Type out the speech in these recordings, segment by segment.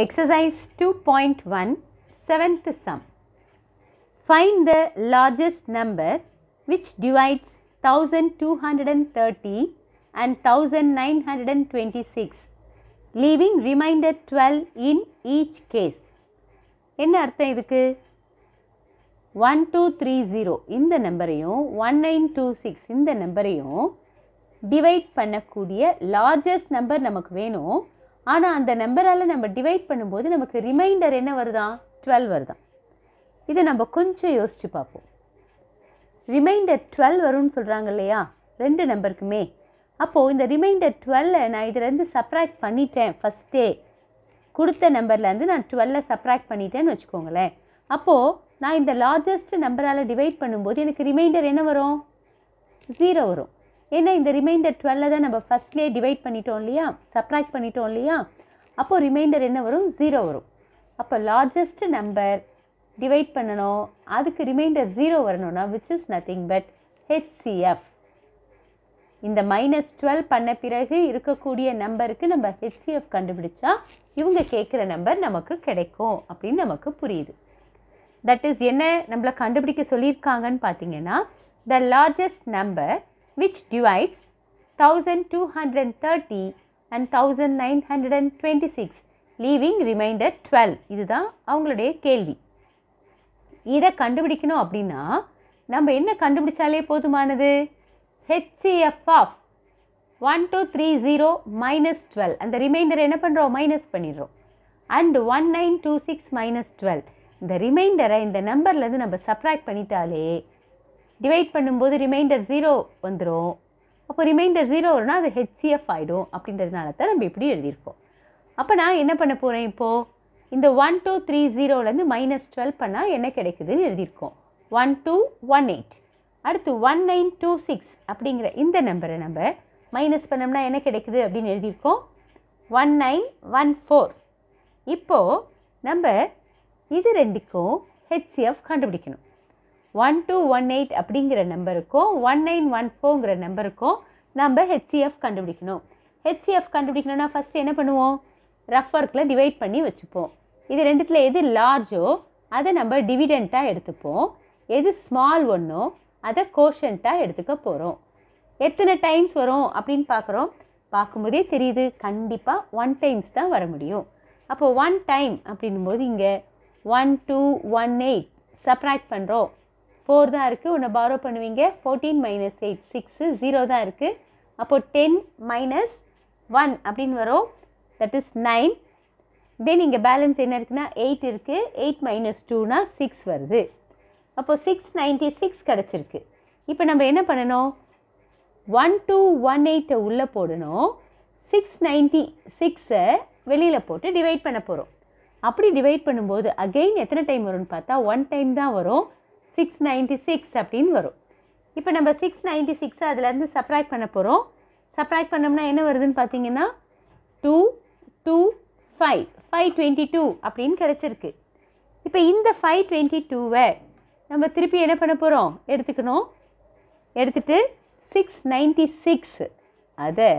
Exercise 2.1 Seventh sum. Find the largest number which divides 1230 and 1926 leaving remainder 12 in each case. என்ன அர்த்தம் இதுக்கு one two three zero இந்த நம்பரையும் one nine two six இந்த நம்பரையும் divide பண்ணக்கூடிய லார்ஜஸ்ட் நம்பர் நமக்கு வேணும் ஆனால் அந்த நம்பரால் நம்ம டிவைட் பண்ணும்போது நமக்கு ரிமைண்டர் என்ன வருதான் டுவெல் வருதான் இதை நம்ம கொஞ்சம் யோசித்து பார்ப்போம் ரிமைண்டர் டுவெல் வரும்னு சொல்கிறாங்க இல்லையா ரெண்டு நம்பருக்குமே அப்போது இந்த ரிமைண்டர் டுவெல்ல நான் இதிலேருந்து சப்ராக்ட் பண்ணிட்டேன் ஃபஸ்ட்டே கொடுத்த நம்பர்லேருந்து நான் டுவெல்ல சப்ராக்ட் பண்ணிட்டேன்னு வச்சுக்கோங்களேன் அப்போது நான் இந்த லார்ஜஸ்ட் நம்பரால் டிவைட் பண்ணும்போது எனக்கு ரிமைண்டர் என்ன வரும் ஜீரோ வரும் ஏன்னா இந்த ரிமைண்டர் டுவெல்ல தான் நம்ம ஃபஸ்ட்லேயே டிவைட் பண்ணிட்டோம் இல்லையா சப்ராக்ட் பண்ணிட்டோம் இல்லையா அப்போது ரிமைண்டர் என்ன வரும் ஜீரோ வரும் அப்போ லார்ஜஸ்ட் நம்பர் டிவைட் பண்ணணும் அதுக்கு ரிமைண்டர் ஜீரோ வரணும்னா which is nothing but HCF இந்த மைனஸ் டுவெல் பண்ண பிறகு இருக்கக்கூடிய நம்பருக்கு நம்ம ஹெச்சிஎஃப் கண்டுபிடிச்சா இவங்க கேட்குற நம்பர் நமக்கு கிடைக்கும் அப்படின்னு நமக்கு புரியுது தட் இஸ் என்ன நம்மளை கண்டுபிடிக்க சொல்லியிருக்காங்கன்னு பார்த்தீங்கன்னா the largest number which divides 1230 and 1926 leaving remainder twelve இதுதான் அவங்களுடைய கேள்வி இதை கண்டுபிடிக்கணும் அப்படின்னா நம்ம என்ன கண்டுபிடிச்சாலே போதுமானது HCF of one two three zero minus twelve அந்த ரிமைண்டர் என்ன பண்ணுறோம் மைனஸ் பண்ணிடுறோம் and one nine two six minus twelve இந்த ரிமைண்டரை இந்த நம்பர்லேருந்து நம்ம சப்ராக்ட் பண்ணிட்டாலே டிவைட் பண்ணும்போது ரிமைண்டர் ஜீரோ வந்துடும் அப்போ ரிமைண்டர் ஜீரோ வரும்னா அது ஹெச்சிஎஃப் ஆகிடும் அப்படின்றதுனால தான் நம்ம இப்படி எழுதியிருக்கோம் அப்போ நான் என்ன பண்ண போகிறேன் இப்போது இந்த ஒன் டூ த்ரீ ஜீரோலேருந்து மைனஸ் டுவெல் பண்ணால் என்ன கிடைக்குதுன்னு எழுதியிருக்கோம் ஒன் டூ ஒன் எயிட் அடுத்து ஒன் நைன் டூ சிக்ஸ் அப்படிங்கிற இந்த நம்பரை நம்ம மைனஸ் பண்ணோம்னா என்ன கிடைக்குது அப்படின்னு எழுதியிருக்கோம் ஒன் நைன் ஒன் ஃபோர் இப்போது நம்ம இது ரெண்டுக்கும் ஹெச்சிஎஃப் கண்டுபிடிக்கணும் ஒன் டூ ஒன் எயிட் அப்படிங்கிற நம்பருக்கும் ஒன் நைன் ஒன் ஃபோங்கிற நம்பருக்கும் நம்ம ஹெச்சிஎஃப் கண்டுபிடிக்கணும் ஹெச்சிஎஃப் கண்டுபிடிக்கணும்னா ஃபஸ்ட்டு என்ன பண்ணுவோம் ரஃப் ஒர்க்கில் டிவைட் பண்ணி வச்சுப்போம் இது ரெண்டுத்தில் எது லார்ஜோ அதை நம்ம டிவிடெண்ட்டாக எடுத்துப்போம் எது ஸ்மால் ஒன்றோ அதை கோஷண்ட்டாக எடுத்துக்க போகிறோம் எத்தனை டைம்ஸ் வரும் அப்படின்னு பார்க்குறோம் பார்க்கும்போதே தெரியுது கண்டிப்பாக ஒன் டைம்ஸ் தான் வர முடியும் அப்போது ஒன் டைம் அப்படின்னும் போது இங்கே one two one eight subtract பண்ணுறோம் ஃபோர் தான் இருக்குது ஒன்று பாரோ பண்ணுவீங்க fourteen minus eight six zero தான் இருக்குது அப்போது டென் மைனஸ் ஒன் அப்படின்னு வரும் தட் இஸ் நைன் தென் இங்கே பேலன்ஸ் என்ன இருக்குன்னா எயிட் இருக்குது எயிட் மைனஸ் டூனால் சிக்ஸ் வருது அப்போது சிக்ஸ் நைன்ட்டி சிக்ஸ் கிடச்சிருக்கு இப்போ நம்ம என்ன பண்ணணும் ஒன் டூ ஒன் எயிட்டை உள்ளே போடணும் சிக்ஸ் நைன்ட்டி சிக்ஸை வெளியில் போட்டு டிவைட் பண்ண போகிறோம் அப்படி டிவைட் பண்ணும்போது அகெயின் எத்தனை டைம் வரும்னு பார்த்தா ஒன் டைம் தான் வரும் சிக்ஸ் நைன்ட்டி சிக்ஸ் அப்படின்னு வரும் இப்போ நம்ம சிக்ஸ் நைன்ட்டி சிக்ஸ் அதுலேருந்து சப்ராக்ட் பண்ண போகிறோம் சப்ராக்ட் பண்ணோம்னா என்ன வருதுன்னு பார்த்தீங்கன்னா two two five five twenty two அப்படின்னு கிடச்சிருக்கு இப்போ இந்த ஃபைவ் டுவெண்ட்டி டூவை நம்ம திருப்பி என்ன பண்ண போகிறோம் எடுத்துக்கணும் எடுத்துகிட்டு சிக்ஸ் நைன்ட்டி சிக்ஸ் அதை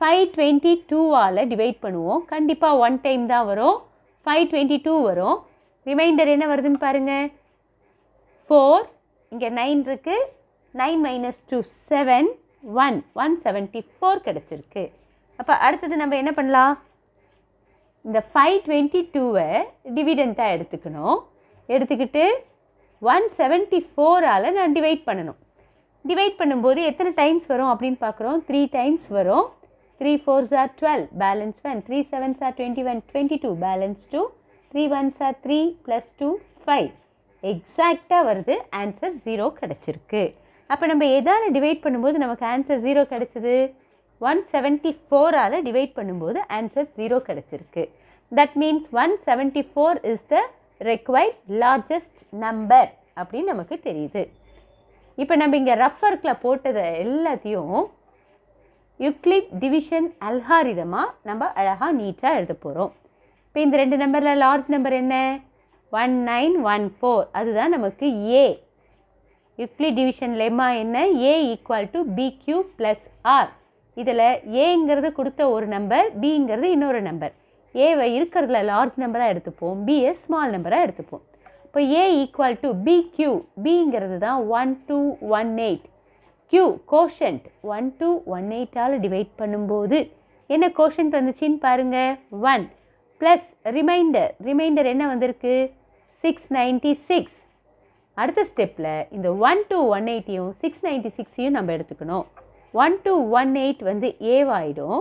ஃபைவ் டுவெண்ட்டி டூவால் டிவைட் பண்ணுவோம் கண்டிப்பாக ஒன் டைம் தான் வரும் ஃபைவ் டுவெண்ட்டி டூ வரும் ரிமைண்டர் என்ன வருதுன்னு பாருங்கள் ஃபோர் இங்கே நைன் இருக்குது nine minus two seven one one seventy four கிடச்சிருக்கு அப்போ அடுத்தது நம்ம என்ன பண்ணலாம் இந்த ஃபைவ் டுவெண்ட்டி டூவை டிவிடெண்ட்டாக எடுத்துக்கணும் எடுத்துக்கிட்டு ஒன் செவன்ட்டி ஃபோரால் நான் டிவைட் பண்ணணும் டிவைட் பண்ணும்போது எத்தனை டைம்ஸ் வரும் அப்படின்னு பார்க்குறோம் த்ரீ டைம்ஸ் வரும் த்ரீ ஃபோர் சார் twelve balance one three seven சார் twenty one twenty two balance two three one சார் த்ரீ ப்ளஸ் டூ ஃபைவ் எக்ஸாக்டாக வருது ஆன்சர் ஜீரோ கிடச்சிருக்கு அப்போ நம்ம எதால் டிவைட் பண்ணும்போது நமக்கு ஆன்சர் ஜீரோ கிடச்சிது ஒன் செவன்ட்டி ஃபோரால் டிவைட் பண்ணும்போது ஆன்சர் ஜீரோ கிடச்சிருக்கு that means one seventy four is the required largest number அப்படின்னு நமக்கு தெரியுது இப்போ நம்ம இங்கே ரஃபர்க்கில் போட்டதை எல்லாத்தையும் யுக்ளிப் டிவிஷன் அல்ஹாரிதமாக நம்ம அழகாக நீட்டாக எழுத போகிறோம் இப்போ இந்த ரெண்டு நம்பரில் லார்ஜ் நம்பர் என்ன ஒன் நைன் ஒன் ஃபோர் அதுதான் நமக்கு ஏ யுக்லி டிவிஷன் லெம்மா என்ன a equal to b q plus r இதில் ஏங்கிறது கொடுத்த ஒரு நம்பர் பிங்கிறது இன்னொரு நம்பர் ஏவை இருக்கிறதுல லார்ஜ் நம்பராக எடுத்துப்போம் பிஏ ஸ்மால் நம்பராக எடுத்துப்போம் இப்போ a equal to b q பிங்கிறது தான் one two one eight q quotient one two one எயிட்டால் டிவைட் பண்ணும்போது என்ன கோஷன்ட் வந்துச்சின்னு பாருங்கள் ஒன் ப்ளஸ் ரிமைண்டர் ரிமைண்டர் என்ன வந்திருக்கு சிக்ஸ் நைன்ட்டி சிக்ஸ் அடுத்த ஸ்டெப்பில் இந்த ஒன் டூ ஒன் எயிட்டியும் சிக்ஸ் நைன்ட்டி சிக்ஸையும் நம்ம எடுத்துக்கணும் ஒன் டூ ஒன் எயிட் வந்து ஏவாயிடும்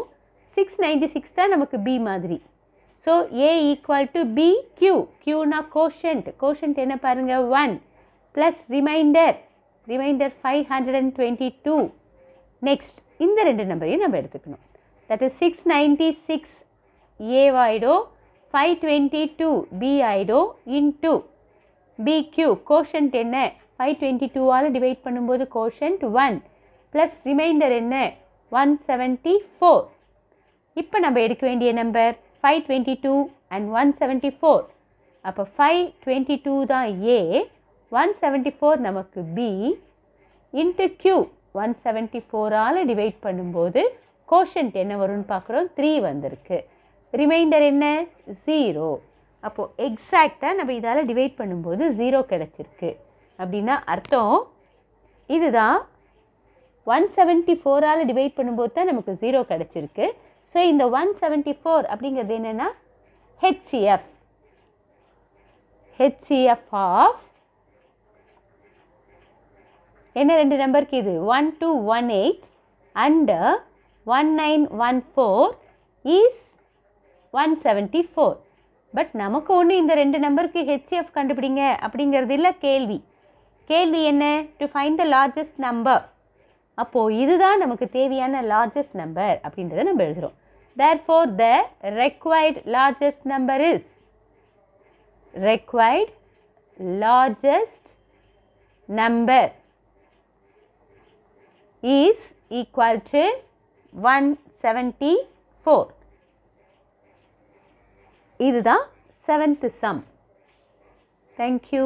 சிக்ஸ் நைன்ட்டி சிக்ஸ் தான் நமக்கு பி மாதிரி so a equal to b q கியூனா கோஷன்ட் கோஷன்ட் என்ன பாருங்கள் one plus remainder remainder five hundred and twenty two next இந்த ரெண்டு நம்பரையும் நம்ம எடுத்துக்கணும் that is six ninety six ஏவாயிடும் ஃபைவ் டுவெண்ட்டி டூ பி ஆகிடும் இன்ட்டு பிக்யூ கோஷன்ட் என்ன ஃபைவ் டுவெண்ட்டி டூவால் டிவைட் பண்ணும்போது கோஷன்ட் ஒன் ப்ளஸ் ரிமைண்டர் என்ன ஒன் செவன்ட்டி ஃபோர் இப்போ நம்ம எடுக்க வேண்டிய number five twenty two and one seventy four அப்போ ஃபைவ் டுவெண்ட்டி டூ தான் ஏ ஒன் செவன்ட்டி ஃபோர் நமக்கு b into q one seventy ஃபோரால் டிவைட் பண்ணும்போது கோஷன்ட் என்ன வரும்னு பார்க்குறோம் த்ரீ வந்திருக்கு ரிமைண்டர் என்ன ஜீரோ அப்போது எக்ஸாக்டாக நம்ம இதால் டிவைட் பண்ணும்போது ஜீரோ கிடச்சிருக்கு அப்படின்னா அர்த்தம் இதுதான் ஒன் செவன்ட்டி ஃபோரால் டிவைட் பண்ணும்போது தான் நமக்கு ஜீரோ கிடச்சிருக்கு ஸோ இந்த ஒன் செவன்ட்டி ஃபோர் அப்படிங்கிறது என்னென்னா ஹெச்சிஎஃப் ஹெச்சிஎஃப் ஆஃப் என்ன ரெண்டு நம்பருக்கு இது one two one eight and one nine one four is one seventy four but நமக்கு ஒன்று இந்த ரெண்டு நம்பருக்கு ஹெச்சிஎஃப் கண்டுபிடிங்க அப்படிங்கிறது இல்லை கேள்வி கேள்வி என்ன to find the largest number அப்போது இதுதான் நமக்கு தேவையான லார்ஜஸ்ட் நம்பர் அப்படின்றத நம்ம எழுதுகிறோம் therefore the required largest number is required largest number to one seventy four இதுதான் செவன்த்து சம் தேங்க்யூ